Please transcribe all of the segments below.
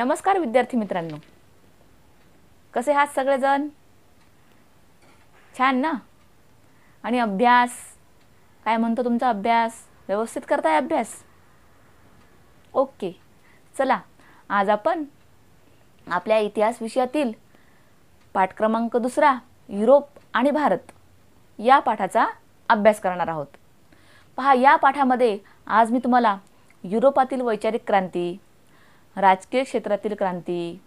नमस्कार विद्यार्थी मित्रांनो कसे आहात सगळेजण छान ना आणि अभ्यास काय म्हणतो तुमचा अभ्यास व्यवस्थित करताय अभ्यास ओके चला आज आपण आपल्या इतिहास विषयातील पाठ क्रमांक दुसरा युरोप आणि भारत या पाठाचा अभ्यास करणार आहोत पहा या पाठामध्ये आज मी तुम्हाला युरोपातील वैचारिक क्रांती राजकीय क्षेत्रातील क्रांती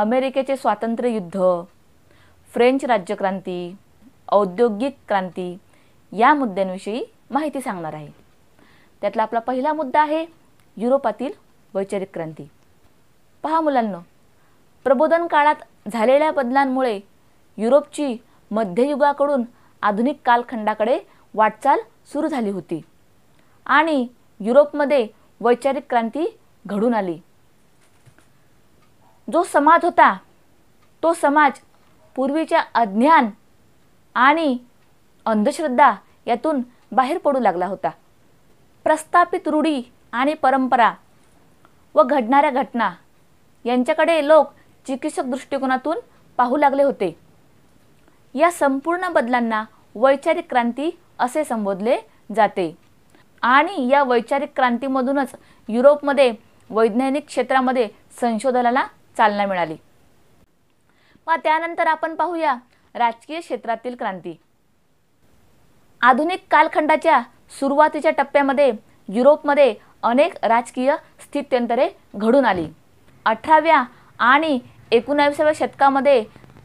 अमेरिकेचे स्वातंत्र्य युद्ध फ्रेंच राज्यक्रांती औद्योगिक क्रांती या मुद्द्यांविषयी माहिती सांगणार आहे त्यातला आपला पहिला मुद्दा आहे युरोपातील वैचारिक क्रांती पहा मुलांना प्रबोधन काळात झालेल्या बदलांमुळे युरोपची मध्ययुगाकडून आधुनिक कालखंडाकडे वाटचाल सुरू झाली होती आणि युरोपमध्ये वैचारिक क्रांती घडून आली जो समाज होता तो समाज पूर्वीच्या अज्ञान आणि अंधश्रद्धा यातून बाहेर पडू लागला होता प्रस्थापित रूढी आणि परंपरा व घडणाऱ्या घटना यांच्याकडे लोक चिकित्सक दृष्टिकोनातून पाहू लागले होते या संपूर्ण बदलांना वैचारिक क्रांती असे संबोधले जाते आणि या वैचारिक क्रांतीमधूनच युरोपमध्ये वैज्ञानिक क्षेत्रामध्ये संशोधनाला चालना मिळाली मग त्यानंतर आपण पाहूया राजकीय क्षेत्रातील क्रांती आधुनिक कालखंडाच्या सुरुवातीच्या टप्प्यामध्ये युरोपमध्ये अनेक राजकीय स्थित्यंतरे घडून आली अठराव्या आणि एकोणाविसाव्या शतकामध्ये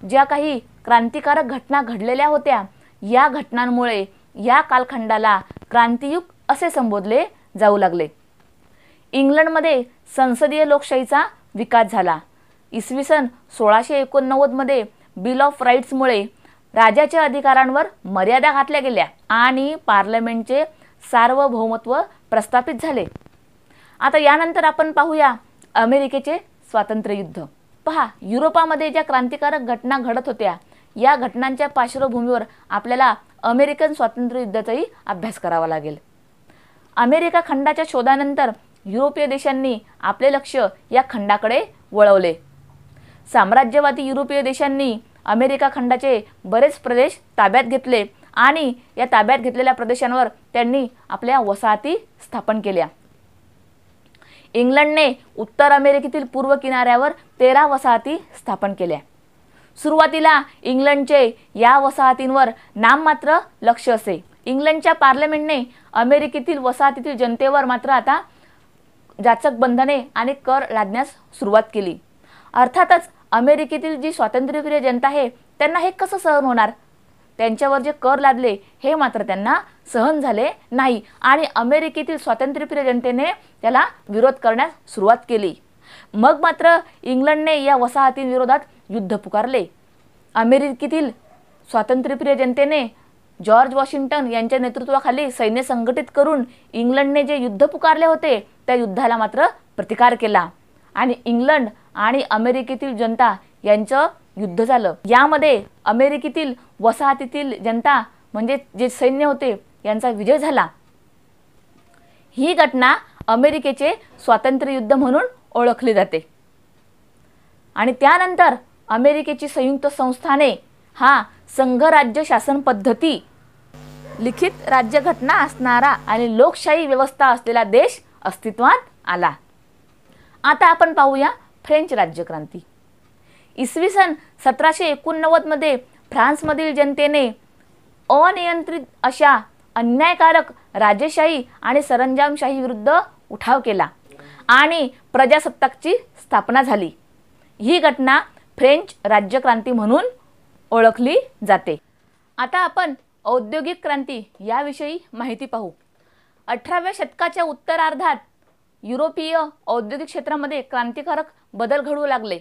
ज्या काही क्रांतिकारक घटना घडलेल्या होत्या या घटनांमुळे या कालखंडाला क्रांतियुग असे संबोधले जाऊ लागले इंग्लंडमध्ये संसदीय लोकशाहीचा विकास झाला इसवी सन सोळाशे एकोणनव्वदमध्ये बिल ऑफ राईट्समुळे राजाच्या अधिकारांवर मर्यादा घातल्या गेल्या आणि पार्लमेंटचे सार्वभौमत्व प्रस्थापित झाले आता यानंतर आपण पाहूया अमेरिकेचे स्वातंत्र्य युद्ध पहा युरोपामध्ये ज्या क्रांतिकारक घटना घडत होत्या या घटनांच्या पार्श्वभूमीवर आपल्याला अमेरिकन स्वातंत्र्य युद्धाचाही अभ्यास करावा लागेल अमेरिका खंडाच्या शोधानंतर युरोपीय देशांनी आपले लक्ष या खंडाकडे वळवले साम्राज्यवादी युरोपीय देशांनी अमेरिका खंडाचे बरेच प्रदेश ताब्यात घेतले आणि या ताब्यात घेतलेल्या प्रदेशांवर त्यांनी आपल्या वसाहती स्थापन केल्या इंग्लंडने उत्तर अमेरिकेतील पूर्व किनाऱ्यावर तेरा वसाहती स्थापन केल्या सुरुवातीला इंग्लंडचे या वसाहतींवर नाममात्र लक्ष असे इंग्लंडच्या पार्लमेंटने अमेरिकेतील वसाहतीतील जनतेवर मात्र आता जाचक बंधने आणि कर लादण्यास सुरुवात केली अर्थातच अमेरिकेतील जी स्वातंत्र्यप्रिय जनता आहे त्यांना हे कसं सहन होणार त्यांच्यावर जे कर लादले हे मात्र त्यांना सहन झाले नाही आणि अमेरिकेतील स्वातंत्र्यप्रिय जनतेने त्याला विरोध करण्यास सुरुवात केली मग मात्र इंग्लंडने या वसाहतींविरोधात युद्ध पुकारले अमेरिकेतील स्वातंत्र्यप्रिय जनतेने जॉर्ज वॉशिंग्टन यांच्या नेतृत्वाखाली सैन्य संघटित करून इंग्लंडने जे युद्ध पुकारले होते त्या युद्धाला मात्र प्रतिकार केला आणि इंग्लंड आणि अमेरिकेतील जनता यांचं युद्ध झालं यामध्ये अमेरिकेतील वसाहतीतील जनता म्हणजे जे सैन्य होते यांचा विजय झाला ही घटना अमेरिकेचे स्वातंत्र्य युद्ध म्हणून ओळखले जाते आणि त्यानंतर अमेरिकेची संयुक्त संस्थाने हा संघराज्य शासन पद्धती लिखित राज्यघटना असणारा आणि लोकशाही व्यवस्था असलेला देश अस्तित्वात आला आता आपण पाहूया फ्रेंच राज्यक्रांती इसवी सन सतराशे एकोणनव्वदमध्ये फ्रान्समधील जनतेने अनियंत्रित अशा अन्यायकारक राजेशाही आणि सरंजामशाही विरुद्ध उठाव केला आणि प्रजासत्ताकची स्थापना झाली ही घटना फ्रेंच राज्यक्रांती म्हणून ओळखली जाते आता आपण औद्योगिक क्रांती याविषयी माहिती पाहू अठराव्या शतकाच्या उत्तरार्धात युरोपीय औद्योगिक क्षेत्रामध्ये क्रांतिकारक बदल घडू लागले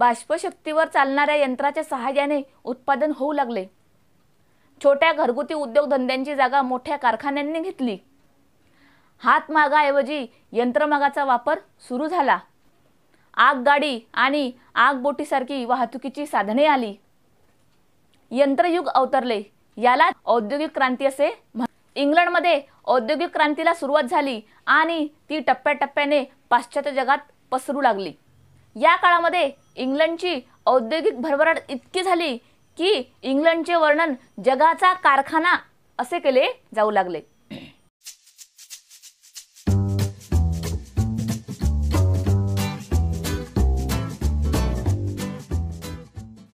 बाष्पशक्तीवर चालणाऱ्या यंत्राच्या सहाय्याने उत्पादन होऊ लागले छोट्या घरगुती उद्योगधंद्यांची जागा मोठ्या कारखान्यांनी घेतली हातमागाऐवजी यंत्रमागाचा वापर सुरू झाला आगगाडी आणि आगबोटीसारखी वाहतुकीची साधने आली यंत्रयुग अवतरले याला औद्योगिक क्रांती असे म्हण इंग्लंडमध्ये औद्योगिक क्रांतीला सुरुवात झाली आणि ती टप्प्याटप्प्याने पाश्चात्य जगात पसरू लागली या काळामध्ये इंग्लंडची औद्योगिक भरभराट इतकी झाली की इंग्लंडचे वर्णन जगाचा कारखाना असे केले जाऊ लागले